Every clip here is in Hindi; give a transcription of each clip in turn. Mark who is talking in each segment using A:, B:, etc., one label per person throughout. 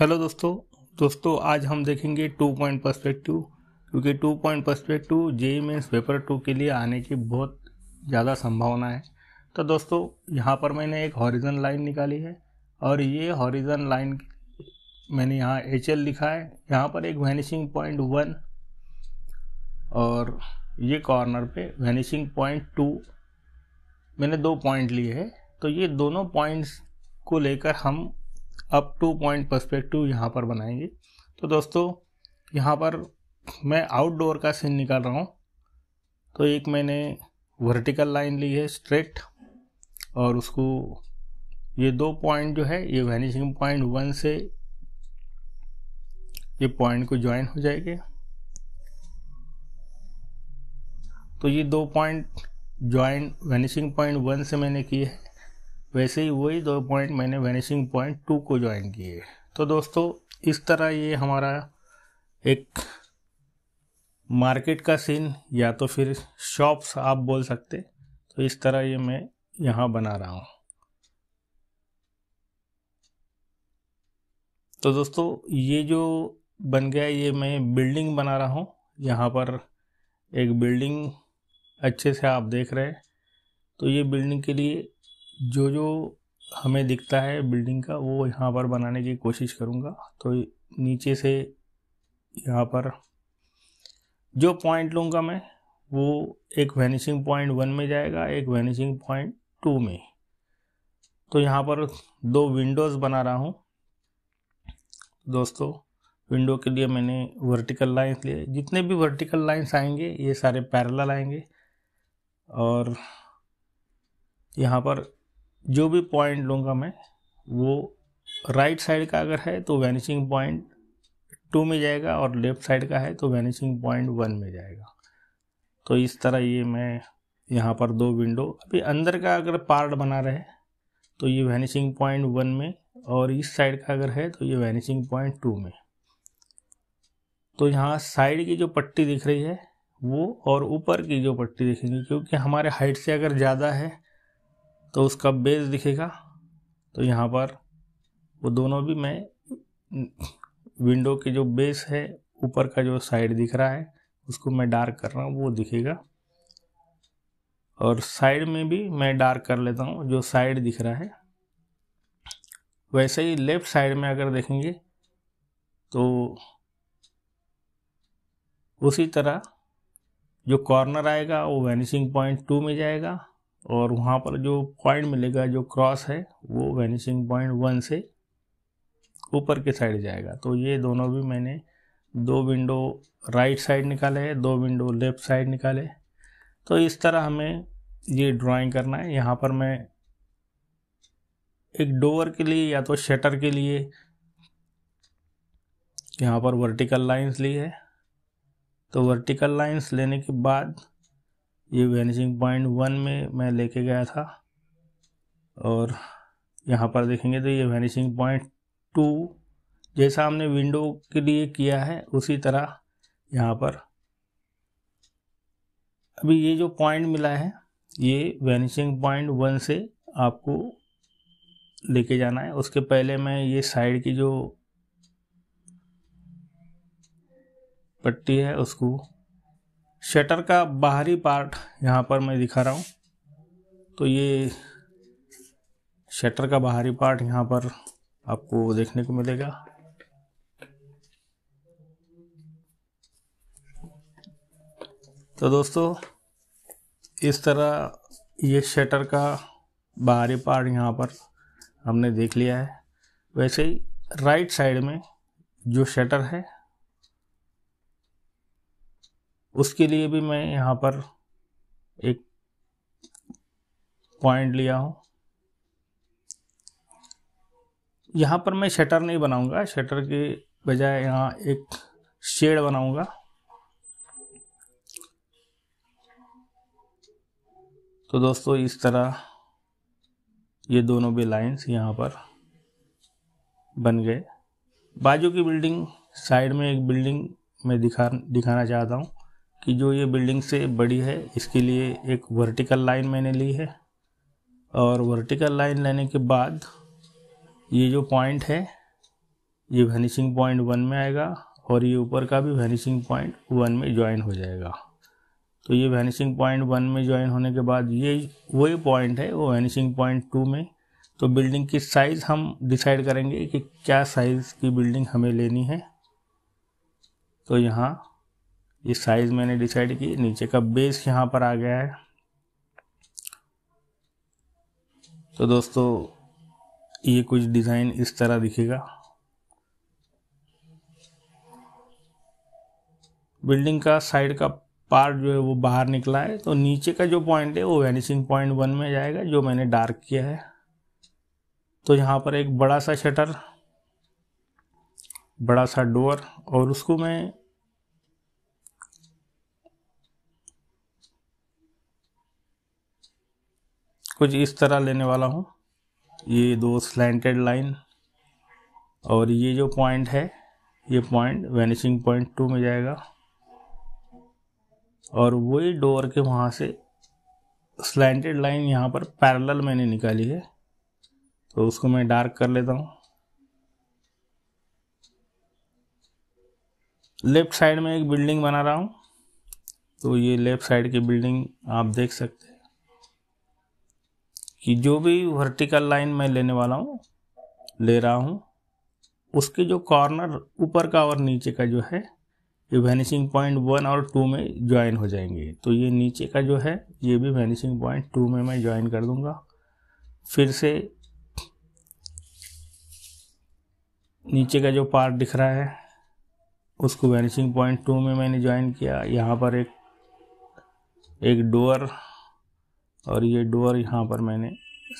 A: हेलो दोस्तों दोस्तों आज हम देखेंगे टू पॉइंट पर्सपेक्टिव क्योंकि two point perspective JEE mains paper two के लिए आने की बहुत ज़्यादा संभावना है तो दोस्तों यहाँ पर मैंने एक हॉरिजन लाइन निकाली है और ये हॉरिजन लाइन मैंने यहाँ एच एल लिखा है यहाँ पर एक वैनिशिंग पॉइंट वन और ये कॉर्नर पे वैनिशिंग पॉइंट टू मैंने दो पॉइंट लिए हैं तो ये दोनों पॉइंट्स को लेकर हम अप टू पॉइंट पर्सपेक्टिव यहाँ पर बनाएंगे तो दोस्तों यहाँ पर मैं आउटडोर का सीन निकाल रहा हूँ तो एक मैंने वर्टिकल लाइन ली है स्ट्रेट और उसको ये दो पॉइंट जो है ये वैनिशिंग पॉइंट वन से ये पॉइंट को ज्वाइन हो जाएंगे तो ये दो point join vanishing point one से मैंने किए हैं वैसे ही वही दो पॉइंट मैंने वैनिशिंग पॉइंट टू को ज्वाइन किए तो दोस्तों इस तरह ये हमारा एक मार्केट का सीन या तो फिर शॉप्स आप बोल सकते तो इस तरह ये मैं यहाँ बना रहा हूँ तो दोस्तों ये जो बन गया ये मैं बिल्डिंग बना रहा हूँ यहाँ पर एक बिल्डिंग अच्छे से आप देख रहे हैं तो ये बिल्डिंग के लिए जो जो हमें दिखता है बिल्डिंग का वो यहाँ पर बनाने की कोशिश करूँगा तो नीचे से यहाँ पर जो पॉइंट लूँगा मैं वो एक वैनिशिंग पॉइंट वन में जाएगा एक वैनिशिंग पॉइंट टू में तो यहाँ पर दो विंडोज़ बना रहा हूँ दोस्तों विंडो के लिए मैंने वर्टिकल लाइंस लिए जितने भी वर्टिकल लाइंस आएंगे ये सारे पैरेलल आएंगे और यहाँ पर जो भी पॉइंट लूँगा मैं वो राइट साइड का अगर है तो वैनिशिंग पॉइंट टू में जाएगा और लेफ्ट साइड का है तो वैनिशिंग पॉइंट वन में जाएगा तो इस तरह ये मैं यहाँ पर दो विंडो अभी अंदर का अगर पार्ट बना रहे तो ये वैनिशिंग पॉइंट वन में और इस साइड का अगर है तो ये वैनिशिंग पॉइंट टू में तो यहाँ साइड की जो पट्टी दिख रही है वो और ऊपर की जो पट्टी दिखेगी क्योंकि हमारे हाइट से अगर ज़्यादा है तो उसका बेस दिखेगा तो यहाँ पर वो दोनों भी मैं विंडो के जो बेस है ऊपर का जो साइड दिख रहा है उसको मैं डार्क कर रहा हूँ वो दिखेगा और साइड में भी मैं डार्क कर लेता हूँ जो साइड दिख रहा है वैसे ही लेफ़्ट साइड में अगर देखेंगे तो उसी तरह जो कॉर्नर आएगा वो वैनिशिंग पॉइंट टू में जाएगा और वहाँ पर जो पॉइंट मिलेगा जो क्रॉस है वो वैनिशिंग पॉइंट वन से ऊपर के साइड जाएगा तो ये दोनों भी मैंने दो विंडो राइट साइड निकाले हैं दो विंडो लेफ़्ट साइड निकाले तो इस तरह हमें ये ड्राइंग करना है यहाँ पर मैं एक डोर के लिए या तो शटर के लिए यहाँ पर वर्टिकल लाइंस ली है तो वर्टिकल लाइंस लेने के बाद ये वेनिजिंग पॉइंट वन में मैं लेके गया था और यहाँ पर देखेंगे तो ये वेनिशिंग पॉइंट टू जैसा हमने विंडो के लिए किया है उसी तरह यहाँ पर अभी ये जो पॉइंट मिला है ये वेनिशिंग पॉइंट वन से आपको लेके जाना है उसके पहले मैं ये साइड की जो पट्टी है उसको शटर का बाहरी पार्ट यहाँ पर मैं दिखा रहा हूँ तो ये शटर का बाहरी पार्ट यहाँ पर आपको देखने को मिलेगा तो दोस्तों इस तरह ये शटर का बाहरी पार्ट यहाँ पर हमने देख लिया है वैसे ही राइट साइड में जो शटर है उसके लिए भी मैं यहाँ पर एक पॉइंट लिया हूँ यहाँ पर मैं शटर नहीं बनाऊंगा शटर के बजाय यहाँ एक शेड बनाऊंगा तो दोस्तों इस तरह ये दोनों भी लाइंस यहाँ पर बन गए बाजू की बिल्डिंग साइड में एक बिल्डिंग मैं दिखा दिखाना चाहता हूँ कि जो ये बिल्डिंग से बड़ी है इसके लिए एक वर्टिकल लाइन मैंने ली है और वर्टिकल लाइन लेने के बाद ये जो पॉइंट है ये वैनिशिंग पॉइंट वन में आएगा और ये ऊपर का भी वैनिशिंग पॉइंट वन में ज्वाइन हो जाएगा तो ये वैनिशिंग पॉइंट वन में ज्वाइन होने के बाद ये वही पॉइंट है वो वैनिशिंग पॉइंट टू में तो बिल्डिंग की साइज़ हम डिसाइड करेंगे कि क्या साइज़ की बिल्डिंग हमें लेनी है तो यहाँ ये साइज़ मैंने डिसाइड की नीचे का बेस यहाँ पर आ गया है तो दोस्तों ये कुछ डिज़ाइन इस तरह दिखेगा बिल्डिंग का साइड का पार्ट जो है वो बाहर निकला है तो नीचे का जो पॉइंट है वो वैनिशिंग पॉइंट वन में जाएगा जो मैंने डार्क किया है तो यहाँ पर एक बड़ा सा शटर बड़ा सा डोर और उसको मैं कुछ इस तरह लेने वाला हूँ ये दो स्लैंटेड लाइन और ये जो पॉइंट है ये पॉइंट वैनिशिंग पॉइंट टू में जाएगा और वही डोर के वहाँ से स्लैंटेड लाइन यहाँ पर पैरेलल मैंने निकाली है तो उसको मैं डार्क कर लेता हूँ लेफ़्ट साइड में एक बिल्डिंग बना रहा हूँ तो ये लेफ़्ट साइड की बिल्डिंग आप देख सकते हैं कि जो भी वर्टिकल लाइन मैं लेने वाला हूँ ले रहा हूँ उसके जो कॉर्नर ऊपर का और नीचे का जो है ये वैनिशिंग पॉइंट वन और टू में ज्वाइन हो जाएंगे तो ये नीचे का जो है ये भी वैनिशिंग पॉइंट टू में मैं ज्वाइन कर दूंगा फिर से नीचे का जो पार्ट दिख रहा है उसको वैनिशिंग पॉइंट टू में मैंने ज्वाइन किया यहाँ पर एक एक डोर और ये डोर यहाँ पर मैंने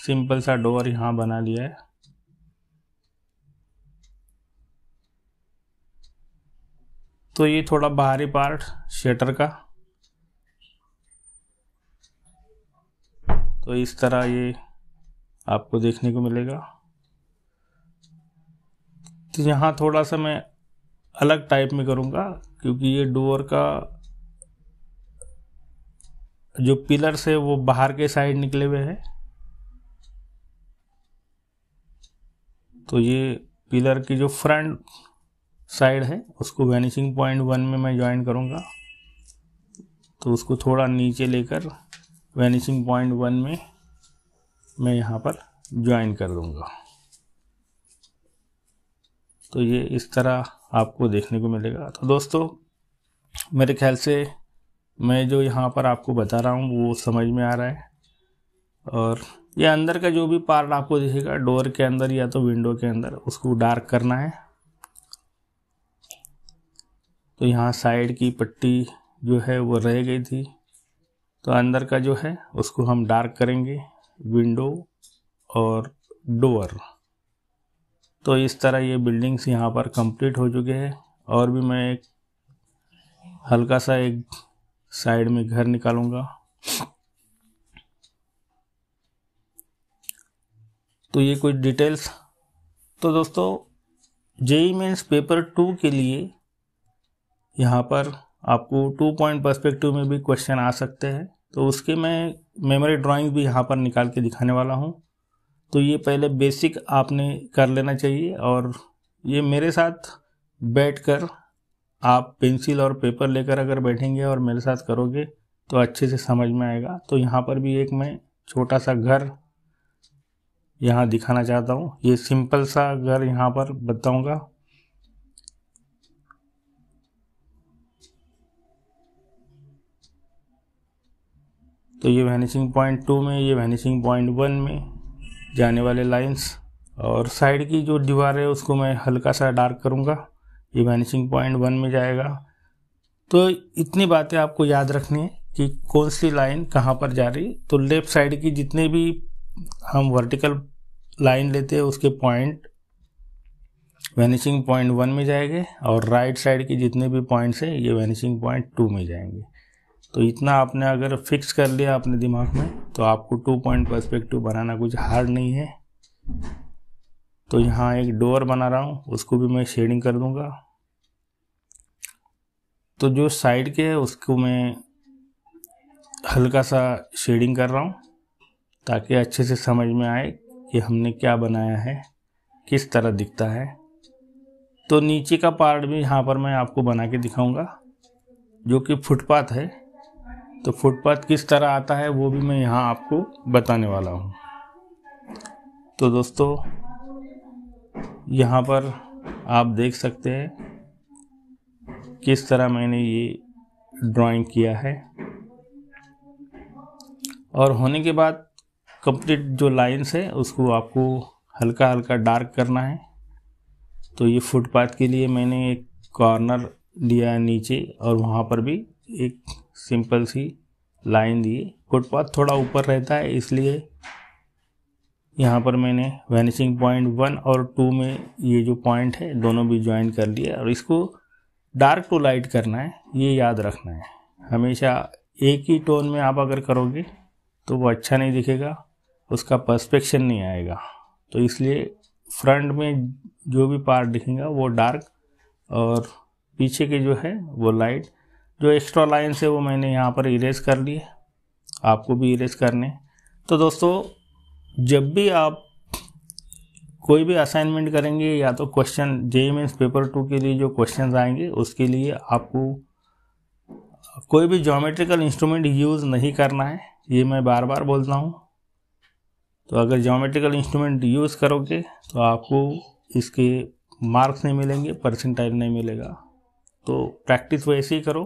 A: सिंपल सा डोर यहाँ बना लिया है तो ये थोड़ा बाहरी पार्ट शटर का तो इस तरह ये आपको देखने को मिलेगा तो यहाँ थोड़ा सा मैं अलग टाइप में करूँगा क्योंकि ये डोर का जो पिलर्स है वो बाहर के साइड निकले हुए हैं तो ये पिलर की जो फ्रंट साइड है उसको वैनिशिंग पॉइंट वन में मैं ज्वाइन करूँगा तो उसको थोड़ा नीचे लेकर वैनिशिंग पॉइंट वन में मैं यहाँ पर ज्वाइन कर दूँगा तो ये इस तरह आपको देखने को मिलेगा तो दोस्तों मेरे ख्याल से मैं जो यहाँ पर आपको बता रहा हूँ वो समझ में आ रहा है और ये अंदर का जो भी पार्ट आपको दिखेगा डोर के अंदर या तो विंडो के अंदर उसको डार्क करना है तो यहाँ साइड की पट्टी जो है वो रह गई थी तो अंदर का जो है उसको हम डार्क करेंगे विंडो और डोर तो इस तरह ये बिल्डिंग्स यहाँ पर कंप्लीट हो चुके हैं और भी मैं एक हल्का सा एक साइड में घर निकालूंगा तो ये कुछ डिटेल्स तो दोस्तों जेई मीन्स पेपर टू के लिए यहाँ पर आपको टू पॉइंट पर्सपेक्टिव में भी क्वेश्चन आ सकते हैं तो उसके मैं मेमोरी ड्राइंग भी यहाँ पर निकाल के दिखाने वाला हूँ तो ये पहले बेसिक आपने कर लेना चाहिए और ये मेरे साथ बैठ कर आप पेंसिल और पेपर लेकर अगर बैठेंगे और मेरे साथ करोगे तो अच्छे से समझ में आएगा तो यहाँ पर भी एक मैं छोटा सा घर यहाँ दिखाना चाहता हूँ ये सिंपल सा घर यहाँ पर बताऊँगा तो ये वैनिशिंग पॉइंट टू में ये वैनिशिंग पॉइंट वन में जाने वाले लाइंस और साइड की जो दीवार है उसको मैं हल्का सा डार्क करूँगा ये वैनिशिंग पॉइंट वन में जाएगा तो इतनी बातें आपको याद रखनी है कि कौन सी लाइन कहाँ पर जा रही तो लेफ्ट साइड की जितने भी हम वर्टिकल लाइन लेते हैं उसके पॉइंट वैनिशिंग पॉइंट वन में जाएंगे और राइट साइड के जितने भी पॉइंट्स हैं ये वैनिशिंग पॉइंट टू में जाएंगे तो इतना आपने अगर फिक्स कर लिया अपने दिमाग में तो आपको टू पॉइंट परस्पेक्टिव बनाना कुछ हार्ड नहीं है तो यहाँ एक डोर बना रहा हूँ उसको भी मैं शेडिंग कर दूँगा तो जो साइड के है उसको मैं हल्का सा शेडिंग कर रहा हूँ ताकि अच्छे से समझ में आए कि हमने क्या बनाया है किस तरह दिखता है तो नीचे का पार्ट भी यहाँ पर मैं आपको बना के दिखाऊंगा जो कि फुटपाथ है तो फुटपाथ किस तरह आता है वो भी मैं यहाँ आपको बताने वाला हूँ तो दोस्तों यहाँ पर आप देख सकते हैं किस तरह मैंने ये ड्राइंग किया है और होने के बाद कंप्लीट जो लाइंस है उसको आपको हल्का हल्का डार्क करना है तो ये फुटपाथ के लिए मैंने एक कॉर्नर लिया नीचे और वहाँ पर भी एक सिंपल सी लाइन दी फुटपाथ थोड़ा ऊपर रहता है इसलिए यहाँ पर मैंने वैनिशिंग पॉइंट वन और टू में ये जो पॉइंट है दोनों भी ज्वाइन कर लिया और इसको डार्क टू लाइट करना है ये याद रखना है हमेशा एक ही टोन में आप अगर करोगे तो वो अच्छा नहीं दिखेगा उसका परस्पेक्शन नहीं आएगा तो इसलिए फ्रंट में जो भी पार्ट दिखेगा वो डार्क और पीछे के जो है वो लाइट जो एक्स्ट्रा लाइन्स है वो मैंने यहाँ पर इरेज कर लिए आपको भी इरेज करने तो दोस्तों जब भी आप कोई भी असाइनमेंट करेंगे या तो question JEE mains paper two के लिए जो क्वेश्चन आएंगे उसके लिए आपको कोई भी ज्योमेट्रिकल इंस्ट्रूमेंट यूज़ नहीं करना है ये मैं बार बार बोलता हूँ तो अगर ज्योमेट्रिकल इंस्ट्रूमेंट यूज़ करोगे तो आपको इसके मार्क्स नहीं मिलेंगे परसेंटाइज नहीं मिलेगा तो प्रैक्टिस वैसे ही करो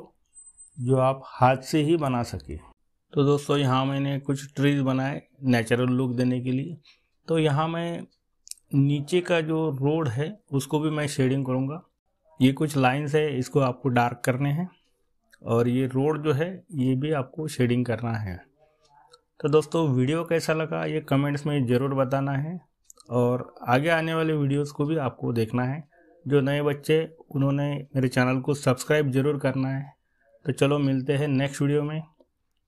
A: जो आप हाथ से ही बना सके तो दोस्तों यहाँ मैंने कुछ ट्रीज बनाए नेचुरल लुक देने के लिए तो यहाँ मैं नीचे का जो रोड है उसको भी मैं शेडिंग करूँगा ये कुछ लाइंस है इसको आपको डार्क करने हैं और ये रोड जो है ये भी आपको शेडिंग करना है तो दोस्तों वीडियो कैसा लगा ये कमेंट्स में ज़रूर बताना है और आगे आने वाले वीडियोस को भी आपको देखना है जो नए बच्चे उन्होंने मेरे चैनल को सब्सक्राइब ज़रूर करना है तो चलो मिलते हैं नेक्स्ट वीडियो में